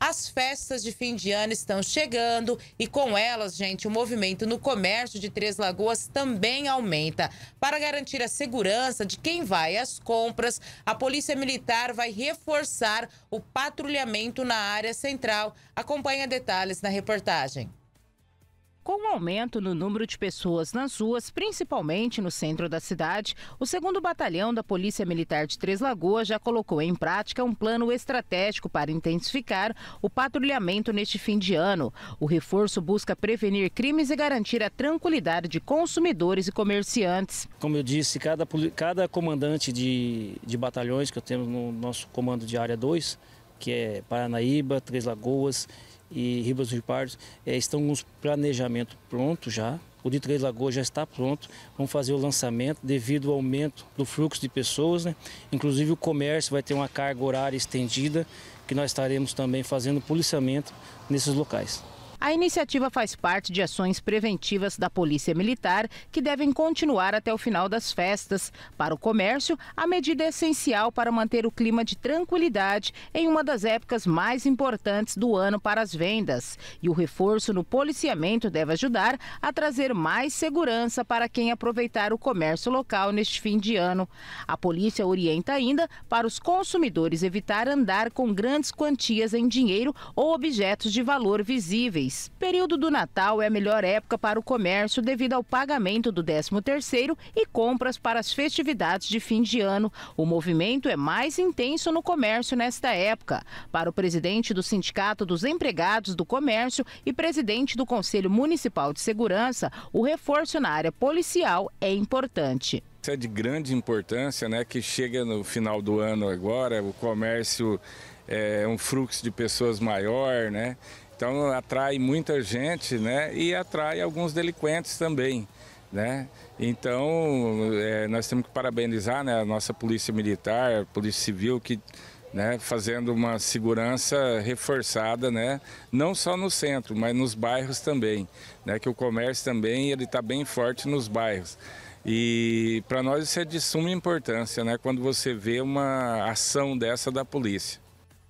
As festas de fim de ano estão chegando e com elas, gente, o movimento no comércio de Três Lagoas também aumenta. Para garantir a segurança de quem vai às compras, a Polícia Militar vai reforçar o patrulhamento na área central. Acompanhe detalhes na reportagem o aumento no número de pessoas nas ruas, principalmente no centro da cidade, o 2 Batalhão da Polícia Militar de Três Lagoas já colocou em prática um plano estratégico para intensificar o patrulhamento neste fim de ano. O reforço busca prevenir crimes e garantir a tranquilidade de consumidores e comerciantes. Como eu disse, cada, cada comandante de, de batalhões que eu temos no nosso comando de área 2 que é Paranaíba, Três Lagoas e Ribas dos Pardos, é, estão os planejamento prontos já. O de Três Lagoas já está pronto. Vamos fazer o lançamento devido ao aumento do fluxo de pessoas, né? Inclusive o comércio vai ter uma carga horária estendida, que nós estaremos também fazendo policiamento nesses locais. A iniciativa faz parte de ações preventivas da Polícia Militar que devem continuar até o final das festas. Para o comércio, a medida é essencial para manter o clima de tranquilidade em uma das épocas mais importantes do ano para as vendas. E o reforço no policiamento deve ajudar a trazer mais segurança para quem aproveitar o comércio local neste fim de ano. A polícia orienta ainda para os consumidores evitar andar com grandes quantias em dinheiro ou objetos de valor visíveis. Período do Natal é a melhor época para o comércio devido ao pagamento do 13º e compras para as festividades de fim de ano. O movimento é mais intenso no comércio nesta época. Para o presidente do Sindicato dos Empregados do Comércio e presidente do Conselho Municipal de Segurança, o reforço na área policial é importante é de grande importância, né? Que chega no final do ano agora, o comércio é, é um fluxo de pessoas maior, né? Então atrai muita gente né? e atrai alguns delinquentes também. Né? Então é, nós temos que parabenizar né, a nossa polícia militar, a polícia civil que né, fazendo uma segurança reforçada, né, não só no centro, mas nos bairros também, né, que o comércio também ele está bem forte nos bairros. E para nós isso é de suma importância, né, quando você vê uma ação dessa da polícia.